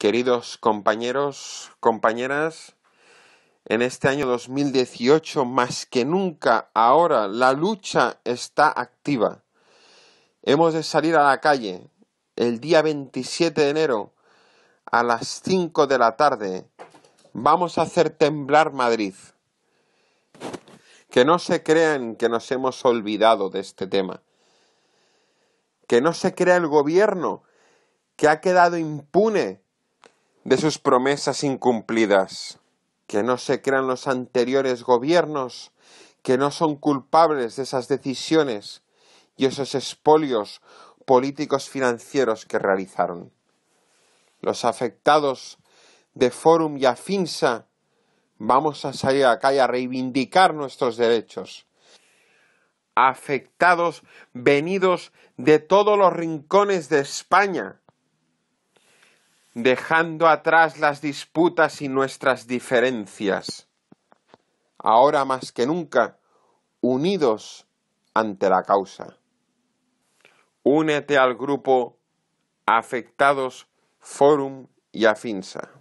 queridos compañeros, compañeras, en este año 2018 más que nunca ahora la lucha está activa. Hemos de salir a la calle el día 27 de enero a las 5 de la tarde. Vamos a hacer temblar Madrid. Que no se crean que nos hemos olvidado de este tema. Que no se crea el gobierno que ha quedado impune de sus promesas incumplidas, que no se crean los anteriores gobiernos, que no son culpables de esas decisiones y esos espolios políticos financieros que realizaron. Los afectados de Forum y Afinsa vamos a salir a la calle a reivindicar nuestros derechos. Afectados venidos de todos los rincones de España, dejando atrás las disputas y nuestras diferencias. Ahora más que nunca, unidos ante la causa. Únete al grupo Afectados Forum y Afinsa.